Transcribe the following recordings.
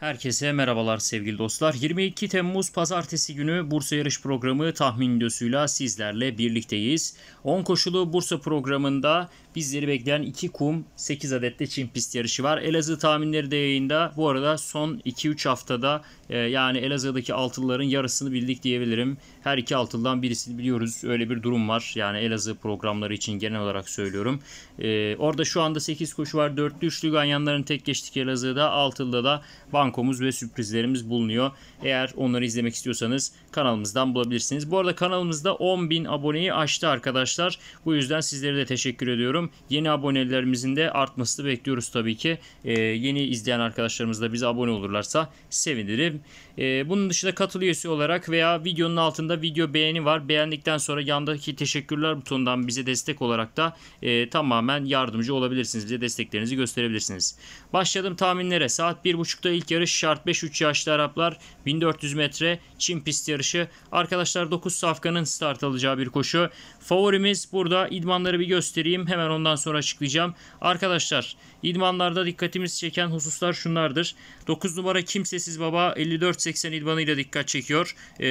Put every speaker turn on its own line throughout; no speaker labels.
Herkese merhabalar sevgili dostlar. 22 Temmuz Pazartesi günü Bursa Yarış Programı tahmin videosuyla sizlerle birlikteyiz. 10 koşulu Bursa programında bizleri bekleyen 2 kum 8 adet de Çin pist yarışı var. Elazığ tahminleri de yayında. Bu arada son 2-3 haftada e, yani Elazığ'daki altılıların yarısını bildik diyebilirim. Her iki altıldan birisini biliyoruz. Öyle bir durum var. Yani Elazığ programları için genel olarak söylüyorum. E, orada şu anda 8 koşu var. 4'lü 3'lü ganyanların tek geçtik Elazığ'da. Altılıda da bank tankomuz ve sürprizlerimiz bulunuyor. Eğer onları izlemek istiyorsanız kanalımızdan bulabilirsiniz. Bu arada kanalımızda 10.000 aboneyi aştı arkadaşlar. Bu yüzden sizlere de teşekkür ediyorum. Yeni abonelerimizin de artmasını bekliyoruz tabii ki. Ee, yeni izleyen arkadaşlarımız da bize abone olurlarsa sevinirim. Ee, bunun dışında katıl üyesi olarak veya videonun altında video beğeni var. Beğendikten sonra yandaki teşekkürler butonundan bize destek olarak da e, tamamen yardımcı olabilirsiniz. Bize desteklerinizi gösterebilirsiniz. Başladım tahminlere. Saat 1.30'da ilk yarı yarış şart 5 3 yaşlı Araplar 1400 metre Çin pist yarışı. Arkadaşlar 9 safkanın start alacağı bir koşu. Favorimiz burada idmanları bir göstereyim. Hemen ondan sonra açıklayacağım. Arkadaşlar idmanlarda dikkatimizi çeken hususlar şunlardır. 9 numara Kimsesiz Baba 54-80 idmanıyla dikkat çekiyor. Ee,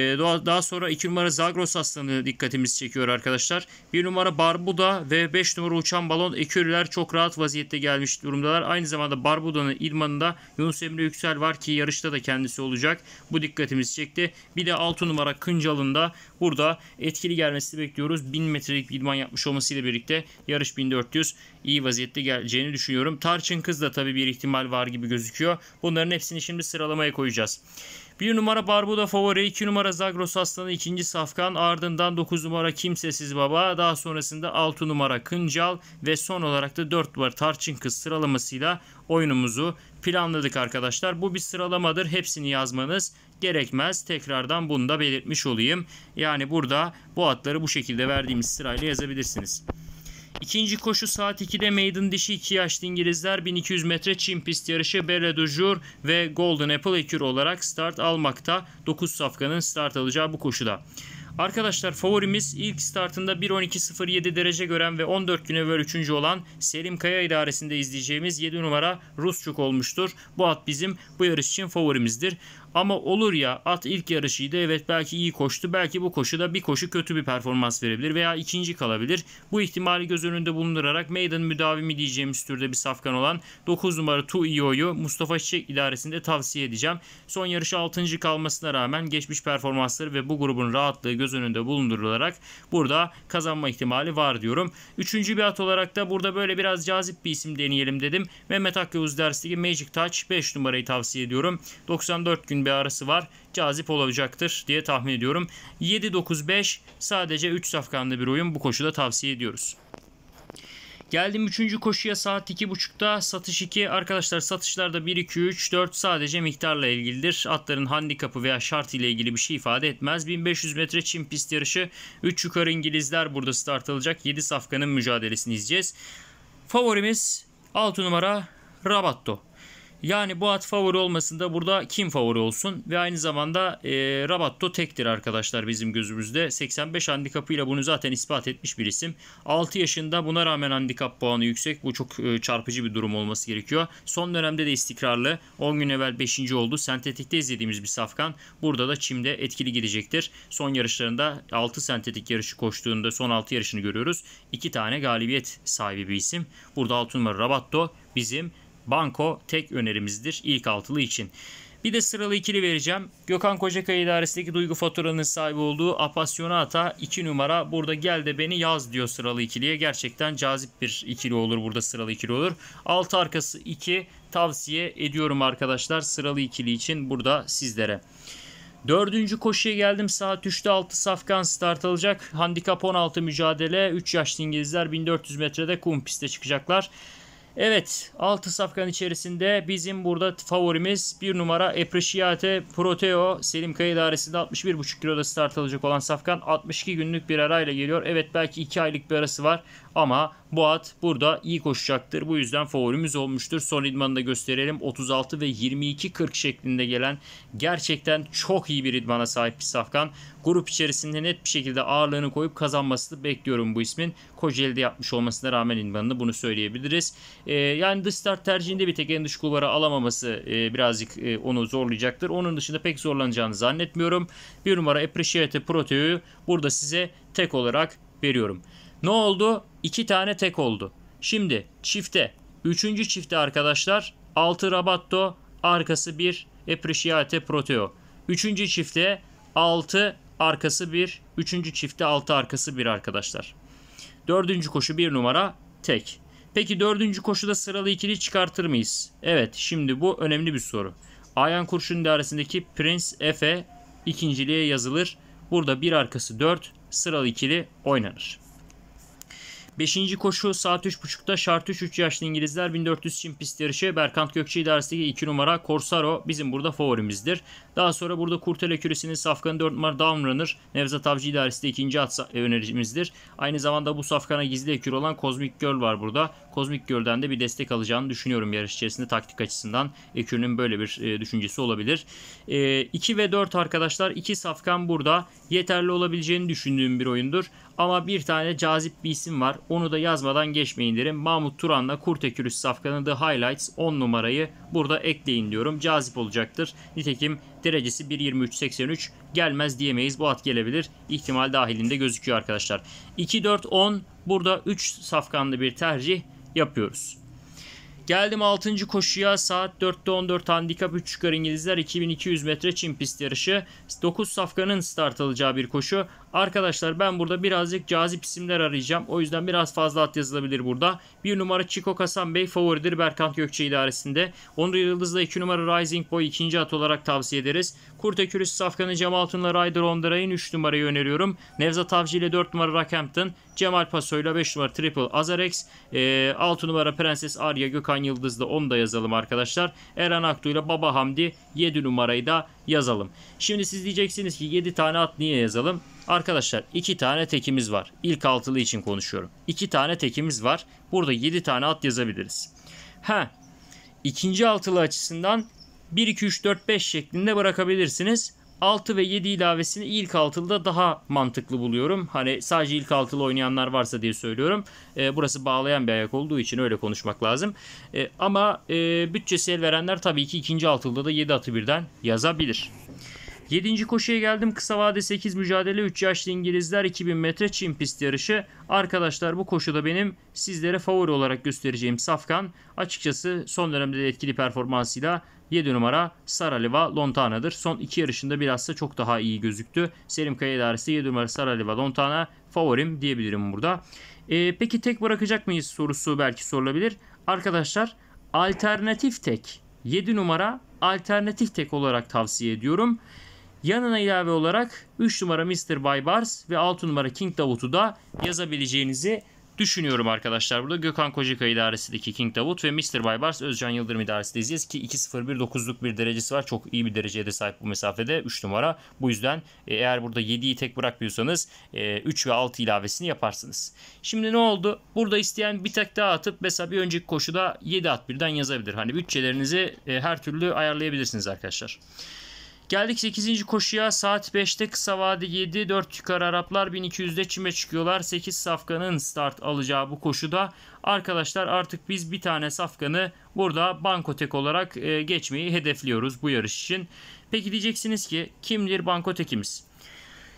daha sonra 2 numara Zagros Aslanı dikkatimizi çekiyor arkadaşlar. 1 numara Barbuda ve 5 numara Uçan Balon Ekürüler çok rahat vaziyette gelmiş durumdalar. Aynı zamanda Barbuda'nın idmanında Yunus Emre Yüksel var ki yarışta da kendisi olacak. Bu dikkatimizi çekti. Bir de 6 numara Kıncal'ın da burada etkili gelmesi bekliyoruz. 1000 metrelik bir idman yapmış olmasıyla birlikte yarış 1400 iyi vaziyette geleceğini düşünüyorum. Tarçın Kız da tabii bir ihtimal var gibi gözüküyor. Bunların hepsini şimdi sıralamaya koyacağız. 1 numara Barbuda favori, 2 numara Zagros Aslanı, 2. Safkan, ardından 9 numara Kimsesiz Baba, daha sonrasında 6 numara Kıncal ve son olarak da 4 numara Tarçın Kız sıralamasıyla oyunumuzu planladık arkadaşlar. Bu bir sıralamadır. Hepsini yazmanız gerekmez. Tekrardan bunu da belirtmiş olayım. Yani burada bu atları bu şekilde verdiğimiz sırayla yazabilirsiniz. İkinci koşu saat 2'de meydan dişi 2 yaşlı İngilizler 1200 metre çim pist yarışı Belle de Jour ve Golden Apple Ekür olarak start almakta. 9 safkanın start alacağı bu koşuda. Arkadaşlar favorimiz ilk startında 1.12.07 derece gören ve 14 gün evvel 3. olan Selim Kaya idaresinde izleyeceğimiz 7 numara Rusçuk olmuştur. Bu at bizim bu yarış için favorimizdir. Ama olur ya at ilk yarışıydı evet belki iyi koştu. Belki bu koşuda bir koşu kötü bir performans verebilir veya ikinci kalabilir. Bu ihtimali göz önünde bulundurarak meydan müdavimi diyeceğimiz türde bir safkan olan 9 numara Tu iyo'yu Mustafa Çiçek idaresinde tavsiye edeceğim. Son yarışı 6. kalmasına rağmen geçmiş performansları ve bu grubun rahatlığı göz önünde bulundurularak burada kazanma ihtimali var diyorum. Üçüncü bir at olarak da burada böyle biraz cazip bir isim deneyelim dedim. Mehmet Akyavuz dersteki Magic Touch 5 numarayı tavsiye ediyorum. 94 gün bir arası var. Cazip olacaktır diye tahmin ediyorum. 7-9-5 sadece 3 safkanlı bir oyun. Bu koşuda tavsiye ediyoruz. Geldim 3. koşuya saat 2.30'da satış 2. Arkadaşlar satışlarda 1, 2, 3, 4 sadece miktarla ilgilidir. Atların handikapı veya şart ile ilgili bir şey ifade etmez. 1500 metre çim pist yarışı. 3 yukarı İngilizler burada start alacak. 7 safkanın mücadelesini izleyeceğiz. Favorimiz 6 numara Rabatto. Yani bu at favori olmasında burada kim favori olsun ve aynı zamanda e, Rabatto tektir arkadaşlar bizim gözümüzde. 85 handikapıyla bunu zaten ispat etmiş bir isim. 6 yaşında buna rağmen handikap puanı yüksek. Bu çok e, çarpıcı bir durum olması gerekiyor. Son dönemde de istikrarlı. 10 gün evvel 5. oldu. Sentetikte izlediğimiz bir safkan. Burada da çimde etkili gidecektir. Son yarışlarında 6 sentetik yarışı koştuğunda son 6 yarışını görüyoruz. 2 tane galibiyet sahibi bir isim. Burada 6 numara Rabatto bizim Banko tek önerimizdir ilk altılı için. Bir de sıralı ikili vereceğim. Gökhan Kocakaya idaresindeki duygu faturanın sahibi olduğu Apasionata 2 numara. Burada gel de beni yaz diyor sıralı ikiliye. Gerçekten cazip bir ikili olur burada sıralı ikili olur. Alt arkası 2 tavsiye ediyorum arkadaşlar sıralı ikili için burada sizlere. Dördüncü koşuya geldim. Saat 3'te 6 safkan start alacak. Handikap 16 mücadele. 3 yaşlı İngilizler 1400 metrede kum piste çıkacaklar. Evet 6 safkan içerisinde bizim burada favorimiz 1 numara Epreciate Proteo Selim Kaya idaresinde 61,5 kiloda start alacak olan safkan 62 günlük bir arayla geliyor. Evet belki 2 aylık bir arası var ama bu at burada iyi koşacaktır. Bu yüzden favorimiz olmuştur. Son idmanı da gösterelim. 36 ve 22-40 şeklinde gelen gerçekten çok iyi bir idmana sahip bir safkan. Grup içerisinde net bir şekilde ağırlığını koyup kazanmasını bekliyorum bu ismin. Kocaeli'de yapmış olmasına rağmen idmanını bunu söyleyebiliriz. Ee, yani dış start tercihinde bir tek en dış kulvara alamaması e, birazcık e, onu zorlayacaktır. Onun dışında pek zorlanacağını zannetmiyorum. Bir numara Appreciate Proteo'yu burada size tek olarak veriyorum. Ne oldu? 2 tane tek oldu. Şimdi çifte. Üçüncü çifte arkadaşlar 6 Rabatto arkası 1 Eprişiate Proteo. Üçüncü çifte 6 arkası 1. Üçüncü çifte 6 arkası 1 arkadaşlar. Dördüncü koşu 1 numara tek. Peki dördüncü koşuda sıralı ikili çıkartır mıyız? Evet şimdi bu önemli bir soru. Ayan kurşun dairesindeki Prince Efe ikinciliğe yazılır. Burada bir arkası 4 sıralı ikili oynanır. Beşinci koşu saat 3.30'da şart 3 3 yaşlı İngilizler 1400 Çin pist yarışı Berkant Gökçe idaresindeki 2 numara Corsaro bizim burada favorimizdir. Daha sonra burada Kurtele Küresi'nin safkanı 4 numara Downrunner Nevzat Avcı idaresinde ikinci at e, önerimizdir. Aynı zamanda bu safkana gizli ekür olan Cosmic Girl var burada. Cosmic Girl'den de bir destek alacağını düşünüyorum yarış içerisinde taktik açısından. Ekür'ün böyle bir e, düşüncesi olabilir. E, ve 4 arkadaşlar 2 safkan burada yeterli olabileceğini düşündüğüm bir oyundur. Ama bir tane cazip bir isim var. Onu da yazmadan geçmeyin derim. Mahmut Turan'la Kurtekürüs Safkan'ın The Highlights 10 numarayı burada ekleyin diyorum. Cazip olacaktır. Nitekim derecesi 1.23.83 gelmez diyemeyiz. Bu at gelebilir. İhtimal dahilinde gözüküyor arkadaşlar. 2-4-10 burada 3 safkanlı bir tercih yapıyoruz. Geldim 6. koşuya saat 4'te 14 handikap 3 çıkar İngilizler 2200 metre çim pist yarışı. 9 safkanın start alacağı bir koşu. Arkadaşlar ben burada birazcık cazip isimler arayacağım. O yüzden biraz fazla at yazılabilir burada. Bir numara Çiko Kasan Bey favoridir Berkant Gökçe idaresinde. Onur Yıldız'la iki numara Rising Boy ikinci at olarak tavsiye ederiz. Kurt Kürüs Safkan'ı Cem Altınla Ryder Ondaray'ın 3 numarayı öneriyorum. Nevzat Avcı ile 4 numara Rockhampton. Cemal Pasoyla ile 5 numara Triple Azarex. E, numara Prenses Arya Gökhan Yıldız'la onu da yazalım arkadaşlar. Eren Aktu ile Baba Hamdi 7 numarayı da yazalım. Şimdi siz diyeceksiniz ki 7 tane at niye yazalım? Arkadaşlar 2 tane tekimiz var. İlk altılı için konuşuyorum. 2 tane tekimiz var. Burada 7 tane at yazabiliriz. Ha, ikinci altılı açısından 1, 2, 3, 4, 5 şeklinde bırakabilirsiniz. 6 ve 7 ilavesini ilk altılıda daha mantıklı buluyorum. Hani sadece ilk altılı oynayanlar varsa diye söylüyorum. E, burası bağlayan bir ayak olduğu için öyle konuşmak lazım. E, ama e, bütçesi el verenler tabii ki ikinci altılıda da 7 atı birden yazabilir. 7. koşuya geldim. Kısa vade 8 mücadele 3 yaşlı İngilizler 2000 metre Çin pist yarışı. Arkadaşlar bu koşuda benim sizlere favori olarak göstereceğim Safkan. Açıkçası son dönemde de etkili performansıyla 7 numara Saraliva Lontana'dır. Son 2 yarışında biraz da çok daha iyi gözüktü. Selim Kaya idaresi 7 numara Saraliva Lontana favorim diyebilirim burada. E, peki tek bırakacak mıyız sorusu belki sorulabilir. Arkadaşlar alternatif tek 7 numara alternatif tek olarak tavsiye ediyorum. Yanına ilave olarak 3 numara Mr. Baybars ve 6 numara King Davut'u da yazabileceğinizi düşünüyorum arkadaşlar. Burada Gökhan Kocaka idaresindeki King Davut ve Mr. Baybars Özcan Yıldırım idaresinde izleyeceğiz ki 2.01.9'luk bir derecesi var. Çok iyi bir dereceye de sahip bu mesafede 3 numara. Bu yüzden e, eğer burada 7'yi tek bırakmıyorsanız 3 e, ve 6 ilavesini yaparsınız. Şimdi ne oldu? Burada isteyen bir tek daha atıp mesela bir önceki koşuda 7 at birden yazabilir. Hani bütçelerinizi e, her türlü ayarlayabilirsiniz arkadaşlar. Geldik 8. koşuya saat 5'te kısa vade 7 4 yukarı Araplar 1200'de çime çıkıyorlar. 8 safkanın start alacağı bu koşuda arkadaşlar artık biz bir tane safkanı burada bankotek olarak e, geçmeyi hedefliyoruz bu yarış için. Peki diyeceksiniz ki kimdir bankotekimiz?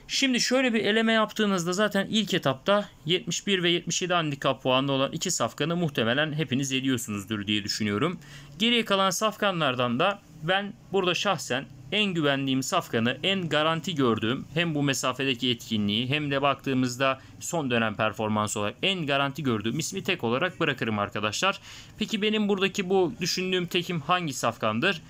Şimdi şöyle bir eleme yaptığınızda zaten ilk etapta 71 ve 77 handikap puanlı olan iki safkanı muhtemelen hepiniz ediyorsunuzdur diye düşünüyorum. Geriye kalan safkanlardan da ben burada şahsen en güvendiğim safkanı, en garanti gördüğüm hem bu mesafedeki etkinliği hem de baktığımızda son dönem performans olarak en garanti gördüğüm ismi tek olarak bırakırım arkadaşlar. Peki benim buradaki bu düşündüğüm tekim hangi safkandır?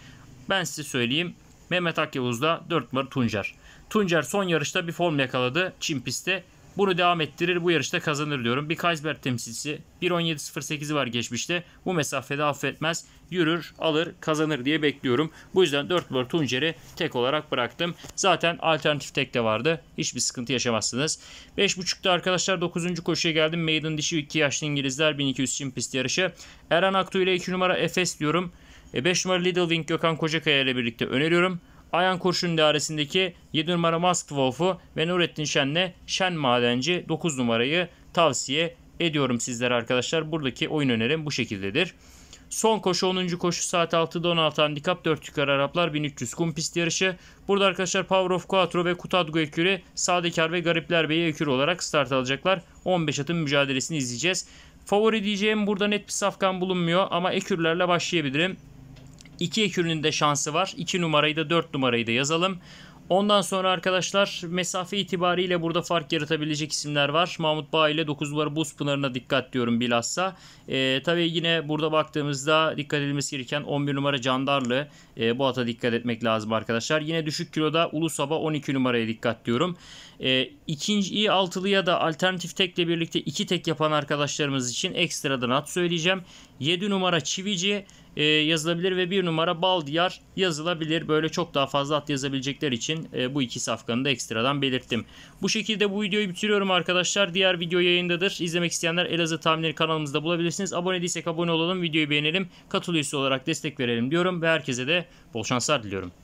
Ben size söyleyeyim. Mehmet Akyavuz'da 4 numara Tuncer. Tuncer son yarışta bir form yakaladı. Çim pistte bunu devam ettirir bu yarışta kazanır diyorum. Bir Kaysberg temsilcisi 1.17.08'i var geçmişte. Bu mesafede affetmez. Yürür, alır, kazanır diye bekliyorum. Bu yüzden 4 numara Tuncer'i tek olarak bıraktım. Zaten alternatif tek de vardı. Hiçbir sıkıntı yaşamazsınız. 5.5'te arkadaşlar 9. koşuya geldim. Maiden dişi 2 yaşlı İngilizler 1200 çim pist yarışı. Erhan Aktu ile 2 numara Efes diyorum. 5 e, numara Little Wing Gökhan Kocakaya ile birlikte öneriyorum. Ayan Kurşun dairesindeki 7 numara Mask Wolf'u ve Nurettin Şen'le Şen Madenci 9 numarayı tavsiye ediyorum sizlere arkadaşlar. Buradaki oyun önerim bu şekildedir. Son koşu 10. koşu saat 6'da 16 handikap 4 yukarı Araplar 1300 kum pist yarışı. Burada arkadaşlar Power of Quattro ve Kutadgo Ekürü Sadekar ve Garipler Bey Ekürü olarak start alacaklar. 15 atın mücadelesini izleyeceğiz. Favori diyeceğim burada net bir safkan bulunmuyor ama Ekürlerle başlayabilirim. 2 ekürünün de şansı var. 2 numarayı da 4 numarayı da yazalım. Ondan sonra arkadaşlar mesafe itibariyle burada fark yaratabilecek isimler var. Mahmut Bağ ile 9 numara Buz Pınarı'na dikkat diyorum bilhassa. E, tabii yine burada baktığımızda dikkat edilmesi gereken 11 numara Candarlı. E, ee, bu ata dikkat etmek lazım arkadaşlar. Yine düşük kiloda Ulusaba 12 numaraya dikkat diyorum. E, ikinci altılıya da alternatif tekle birlikte iki tek yapan arkadaşlarımız için ekstradan at söyleyeceğim. 7 numara Çivici e, yazılabilir ve 1 numara Baldiyar yazılabilir. Böyle çok daha fazla at yazabilecekler için e, bu iki safkanı da ekstradan belirttim. Bu şekilde bu videoyu bitiriyorum arkadaşlar. Diğer video yayındadır. İzlemek isteyenler Elazığ tahminleri kanalımızda bulabilirsiniz. Abone değilsek abone olalım, videoyu beğenelim, katıl olarak destek verelim diyorum ve herkese de bol şanslar diliyorum.